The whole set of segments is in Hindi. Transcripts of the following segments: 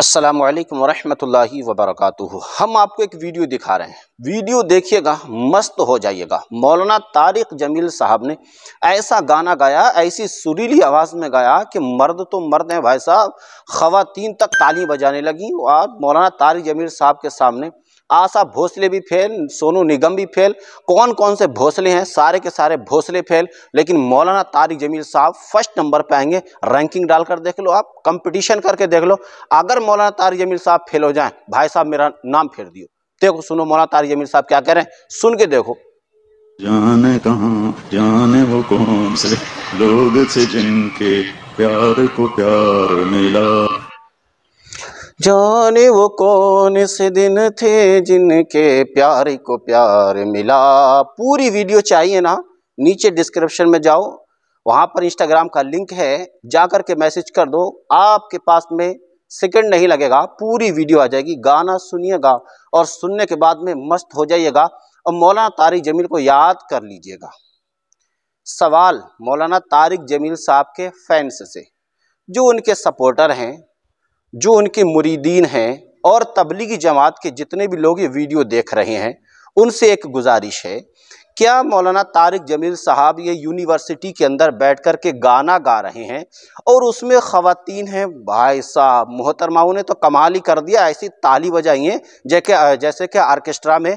अस्सलाम वालेकुम व वबरकातुहु हम आपको एक वीडियो दिखा रहे हैं वीडियो देखिएगा मस्त हो जाइएगा मौलाना तारिक जमील साहब ने ऐसा गाना गाया ऐसी सुरीली आवाज़ में गाया कि मर्द तो मर्द हैं भाई साहब ख़वातीन तक ताली बजाने लगी और मौलाना तारिक जमील साहब के सामने आशा भोसले भी फेल सोनू निगम भी फेल कौन कौन से भोसले हैं सारे के सारे भोसले फेल लेकिन मौलाना तारिक जमील साहब फर्स्ट नंबर पे आएंगे रैंकिंग डालकर देख लो आप कंपटीशन करके देख लो अगर मौलाना तारिक जमील साहब फेल हो जाएं भाई साहब मेरा नाम फेर दियो देखो सुनो मौलाना तारिक जमील साहब क्या कह रहे हैं सुन के देखो जाने कहा जाने वो कौन से लोग से जिनके प्यार को प्यार मिला जाने वो कौन से दिन थे जिनके प्यार को प्यार मिला पूरी वीडियो चाहिए ना नीचे डिस्क्रिप्शन में जाओ वहाँ पर इंस्टाग्राम का लिंक है जा कर के मैसेज कर दो आपके पास में सेकंड नहीं लगेगा पूरी वीडियो आ जाएगी गाना सुनिएगा और सुनने के बाद में मस्त हो जाइएगा और मौलाना तारिक जमील को याद कर लीजिएगा सवाल मौलाना तारिक जमील साहब के फैंस से जो उनके सपोर्टर हैं जो उनके मुरीदीन हैं और तबलीगी जमात के जितने भी लोग ये वीडियो देख रहे हैं उनसे एक गुजारिश है क्या मौलाना तारिक जमील साहब ये यूनिवर्सिटी के अंदर बैठ कर के गाना गा रहे हैं और उसमें ख़वातीन हैं भाई साहब मोहतरमाओं ने तो कमाल ही कर दिया ऐसी ताली बजाई जैके जैसे जैसे कि आर्केस्ट्रा में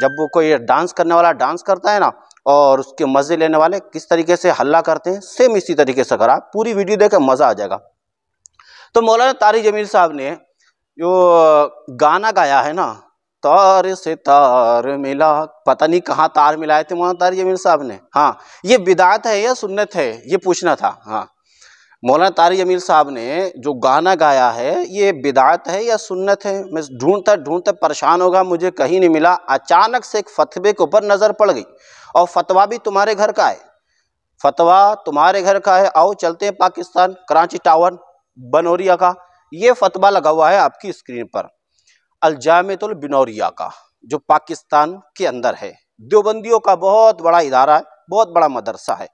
जब वो कोई डांस करने वाला डांस करता है ना और उसके मज़े लेने वाले किस तरीके से हल्ला करते हैं सेम इसी तरीके से करा पूरी वीडियो देखकर मज़ा आ जाएगा तो मौलाना तारी जमील साहब ने जो गाना गाया है ना तार से तार मिला पता नहीं कहाँ तार मिलाए थे मौलाना तारी जमील साहब ने हाँ ये बिदात है या सुन्नत है ये पूछना था हाँ मौलाना तारी जमील साहब ने जो गाना गाया है ये बिदात है या सुन्नत है मैं ढूंढता ढूंढता परेशान होगा मुझे कहीं नहीं मिला अचानक से एक फतवे के ऊपर नज़र पड़ गई और फतवा भी तुम्हारे घर का है फतवा तुम्हारे घर का है आओ चलते हैं पाकिस्तान कराची टावर बनौरिया का ये फतवा लगा हुआ है आपकी स्क्रीन पर अलजामतुल बिनौरिया का जो पाकिस्तान के अंदर है देवबंदियों का बहुत बड़ा इदारा है बहुत बड़ा मदरसा है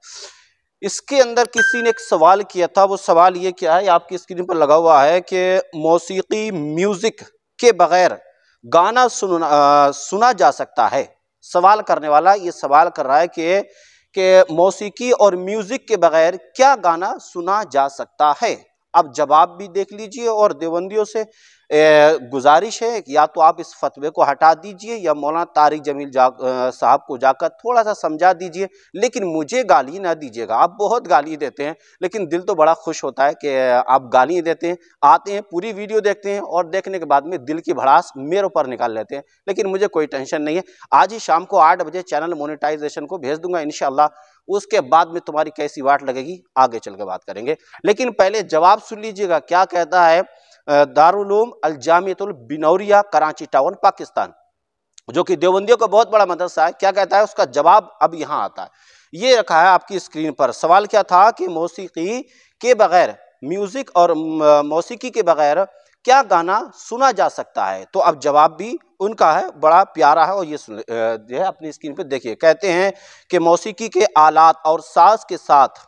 इसके अंदर किसी ने एक सवाल किया था वो सवाल ये क्या है आपकी स्क्रीन पर लगा हुआ है कि मौसीकी म्यूज़िक के बगैर गाना सुना आ, सुना जा सकता है सवाल करने वाला ये सवाल कर रहा है कि कि मौसीकी और म्यूज़िक के बगैर क्या गाना सुना जा सकता है अब जवाब भी देख लीजिए और देवबंदियों से गुजारिश है या तो आप इस फतवे को हटा दीजिए या मौलाना तारिक जमील साहब को जाकर थोड़ा सा समझा दीजिए लेकिन मुझे गाली ना दीजिएगा आप बहुत गाली देते हैं लेकिन दिल तो बड़ा खुश होता है कि आप गाली देते हैं आते हैं पूरी वीडियो देखते हैं और देखने के बाद में दिल की भड़ास मेरे ऊपर निकाल लेते हैं लेकिन मुझे कोई टेंशन नहीं है आज ही शाम को आठ बजे चैनल मोनिटाइजेशन को भेज दूंगा इनशाला उसके बाद में तुम्हारी कैसी वाट लगेगी आगे चल के बात करेंगे लेकिन पहले जवाब सुन लीजिएगा क्या कहता है दारुलूम अल जामियतुल बिनौरिया कराची टाउन पाकिस्तान जो कि देवबंदियों का बहुत बड़ा मदरसा है क्या कहता है उसका जवाब अब यहाँ आता है ये रखा है आपकी स्क्रीन पर सवाल क्या था कि मौसीकी के बगैर म्यूज़िक और मौसीकी के बगैर क्या गाना सुना जा सकता है तो अब जवाब भी उनका है बड़ा प्यारा है और ये जो है अपनी स्क्रीन पर देखिए कहते हैं कि मौसीकी के आलात और सास के साथ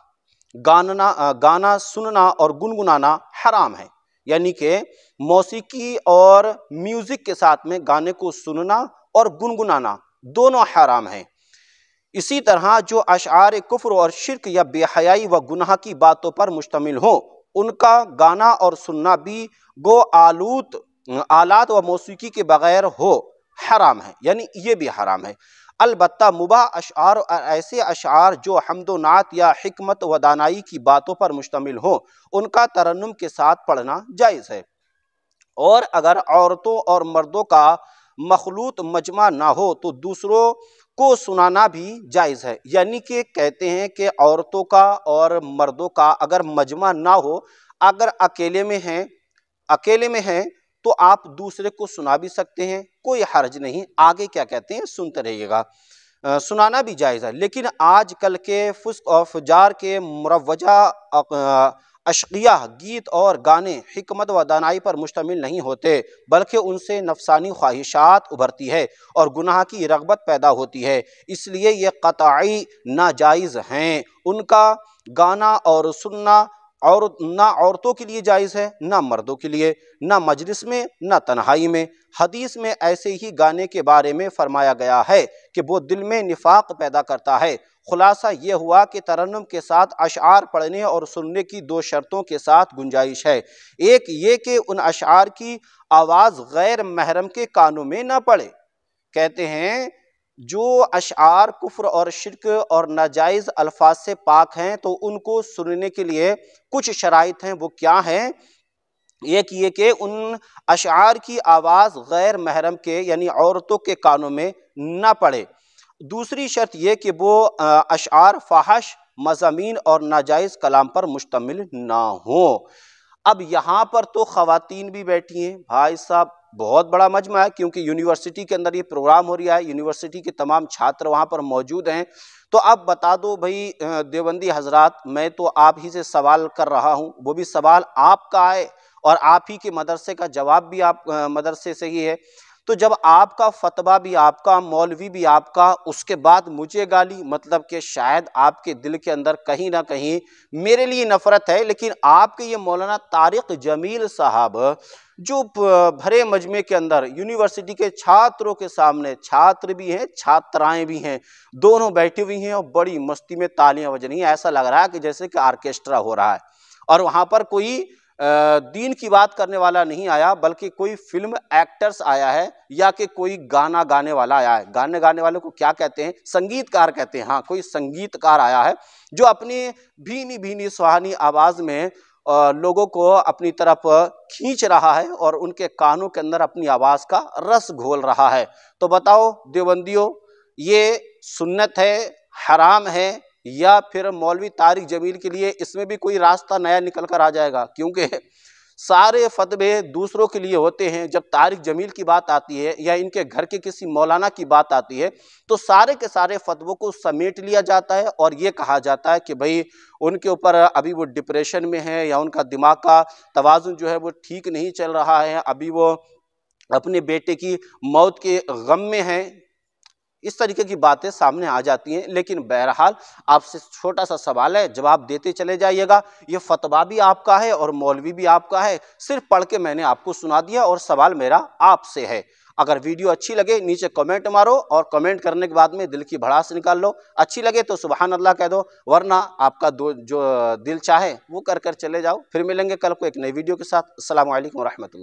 गाना गाना सुनना और गुनगुनाना हराम है यानी कि मौसीकी और म्यूज़िक के साथ में गाने को सुनना और गुनगुनाना दोनों हराम है इसी तरह जो अशार कुफ्र और शिरक या बेहयाई व गुनाह की बातों पर मुश्तमिल हो उनका गाना और सुनना भी गो आलूत आलात व मौसीकी के बगैर हो हराम है यानी ये भी हराम है अलबत् मुबा अशार ऐसे अशार जो हमदोनात या हमत व दानाई की बातों पर मुश्तमिल हों उनका तरन्नम के साथ पढ़ना जायज़ है और अगर औरतों और मर्दों का मखलूत मजमा ना हो तो दूसरों को सुनाना भी जायज़ है यानी कि कहते हैं कि औरतों का और मर्दों का अगर मजमा ना हो अगर अकेले में हैं अकेले में हैं तो आप दूसरे को सुना भी सकते हैं कोई हर्ज नहीं आगे क्या कहते हैं सुनते रहिएगा सुनाना भी जायज़ है लेकिन आजकल के फुस्क और फजार के मुरवजा अशकिया गीत और गाने हमत व दानाई पर मुश्तमिल नहीं होते बल्कि उनसे नफसानी ख्वाहिशात उभरती है और गुनाह की रगबत पैदा होती है इसलिए ये कतई नाजायज़ हैं उनका गाना और सुनना और ना औरतों के लिए जायज़ है ना मर्दों के लिए ना मजलिस में ना तन्हाई में हदीस में ऐसे ही गाने के बारे में फरमाया गया है कि वो दिल में निफाक पैदा करता है खुलासा ये हुआ कि तरन्नम के साथ अशार पढ़ने और सुनने की दो शर्तों के साथ गुंजाइश है एक ये कि उन अशार की आवाज़ गैर महरम के कानों में ना पड़े कहते हैं जो अशार कुफ्र और शिरक और नाजायज़ अल्फाज से पाक हैं तो उनको सुनने के लिए कुछ शराइ हैं वो क्या हैं एक ये कि उन अशार की आवाज़ गैर महरम के यानी औरतों के कानों में ना पड़े दूसरी शर्त ये कि वो अशार फाहश मजामी और नाजायज़ कलाम पर मुश्तमिल ना हो अब यहाँ पर तो ख़वातीन भी बैठी हैं भाई साहब बहुत बड़ा मजमा है क्योंकि यूनिवर्सिटी के अंदर ये प्रोग्राम हो रहा है यूनिवर्सिटी के तमाम छात्र वहाँ पर मौजूद हैं तो आप बता दो भाई देवबंदी हजरात मैं तो आप ही से सवाल कर रहा हूँ वो भी सवाल आपका है और आप ही के मदरसे का जवाब भी आप मदरसे से ही है तो जब आपका फतवा भी आपका मौलवी भी आपका उसके बाद मुझे गाली मतलब कि शायद आपके दिल के अंदर कहीं ना कहीं मेरे लिए नफरत है लेकिन आपके ये मौलाना तारिक जमील साहब जो भरे मजमे के अंदर यूनिवर्सिटी के छात्रों के सामने छात्र भी हैं छात्राएं भी हैं दोनों बैठी हुई हैं और बड़ी मस्ती में तालियां बज रही हैं ऐसा लग रहा है कि जैसे कि आर्केस्ट्रा हो रहा है और वहाँ पर कोई दीन की बात करने वाला नहीं आया बल्कि कोई फिल्म एक्टर्स आया है या कि कोई गाना गाने वाला आया है गाने गाने वाले को क्या कहते हैं संगीतकार कहते हैं हाँ कोई संगीतकार आया है जो अपनी भीनी भीनी सुहानी आवाज़ में लोगों को अपनी तरफ खींच रहा है और उनके कानों के अंदर अपनी आवाज़ का रस घोल रहा है तो बताओ देवबंदियों ये सुन्नत है हराम है या फिर मौलवी तारिक जमील के लिए इसमें भी कोई रास्ता नया निकल कर आ जाएगा क्योंकि सारे फतवे दूसरों के लिए होते हैं जब तारिक जमील की बात आती है या इनके घर के किसी मौलाना की बात आती है तो सारे के सारे फतवों को समेट लिया जाता है और ये कहा जाता है कि भाई उनके ऊपर अभी वो डिप्रेशन में है या उनका दिमाग का तोज़ुन जो है वो ठीक नहीं चल रहा है अभी वो अपने बेटे की मौत के गम में हैं इस तरीके की बातें सामने आ जाती हैं लेकिन बहरहाल आपसे छोटा सा सवाल है जवाब देते चले जाइएगा ये फतवा भी आपका है और मौलवी भी आपका है सिर्फ पढ़ के मैंने आपको सुना दिया और सवाल मेरा आपसे है अगर वीडियो अच्छी लगे नीचे कमेंट मारो और कमेंट करने के बाद में दिल की भड़ास निकाल लो अच्छी लगे तो सुबहान अल्लाह कह दो वरना आपका दो जो दिल चाहे वो कर कर चले जाओ फिर मिलेंगे कल को एक नई वीडियो के साथ असल वरहमल